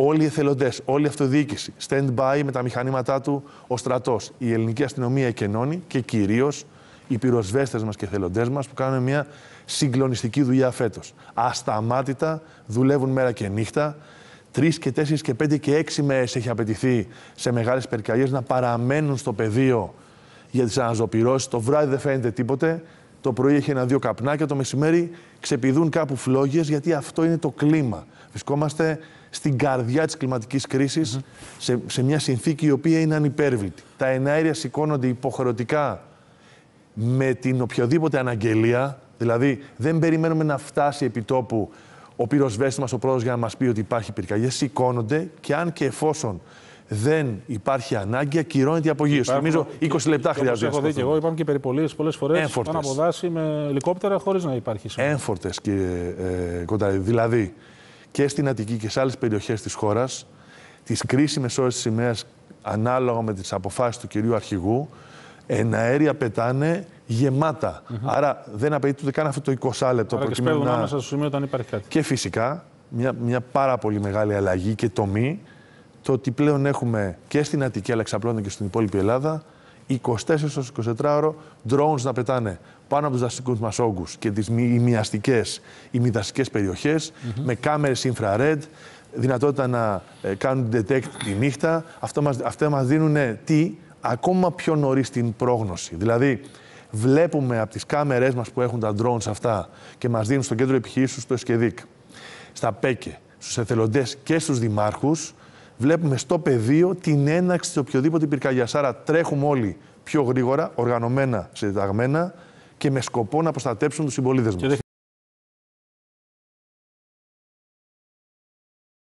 Όλοι οι εθελοντές, όλη η αυτοδιοίκηση, stand-by με τα μηχανήματά του ο στρατός. Η ελληνική αστυνομία εκενώνει και κυρίως οι πυροσβέστες μας και εθελοντές μας που κάνουν μια συγκλονιστική δουλειά φέτος. Ασταμάτητα δουλεύουν μέρα και νύχτα. Τρεις και τέσσερις και πέντε και έξι μέρες έχει απαιτηθεί σε μεγάλες περκαγιέ να παραμένουν στο πεδίο για τις αναζωοποιρώσει. Το βράδυ δεν φαίνεται τίποτε. Το πρωί έχει ένα-δύο καπνάκια. Το μεσημέρι ξεπηδούν κάπου φλόγες γιατί αυτό είναι το κλίμα. Βρισκόμαστε στην καρδιά της κλιματικής κρίσης, σε, σε μια συνθήκη η οποία είναι ανυπέρβλητη. Τα εναέρια σηκώνονται υποχρεωτικά με την οποιοδήποτε αναγγελία. Δηλαδή, δεν περιμένουμε να φτάσει επί τόπου ο πυροσβέστη μας, ο πρόεδρος, για να μας πει ότι υπάρχει πυρκαγιά. Σηκώνονται και αν και εφόσον δεν υπάρχει ανάγκη, ακυρώνεται η απογείωση. Νομίζω 20 λεπτά χρειάζεται. Έχω δει και εγώ, υπάρχουν και περιπολίες πολλές φορές. από με ελικόπτερα χωρίς να υπάρχει. Έμφορτες, κύριε ε, Δηλαδή, και στην Αττική και σε άλλες περιοχές της χώρας, τις κρίσιμες ώρες της ημέρας, ανάλογα με τις αποφάσεις του κυρίου Αρχηγού, αέρια πετάνε γεμάτα. Άρα δεν απαιτείται καν αυτό το 20 λεπτό Άρα προκειμένου. Και να... στο σημείο όταν υπάρχει κάτι. Και φυσικά μια, μια πάρα πολύ μεγάλη αλλαγή και τομή το ότι πλέον έχουμε και στην Αττική αλλά και στην υπόλοιπη Ελλάδα 24-24ωρο drones να πετάνε πάνω από τους δασικούς μας όγκους και τις ημιαστικέ, ημιδασικέ περιοχέ, με κάμερες infrared, δυνατότητα να ε, κάνουν detect τη νύχτα. Αυτά μας, αυτά μας δίνουν τι, ακόμα πιο νωρίς την πρόγνωση. Δηλαδή, βλέπουμε από τις κάμερές μας που έχουν τα drones αυτά και μας δίνουν στο κέντρο επιχείρησης στο ΕΣΚΕΔΙΚ, στα ΠΕΚΕ, e στους εθελοντές και στους δημάρχους, βλέπουμε στο πεδίο την έναξη τη οποιοδήποτε πυρκαγιά. Άρα τρέχουμε όλοι πιο γρήγορα, οργανωμένα, συνταγμένα και με σκοπό να προστατέψουν τους συμπολίτες μας.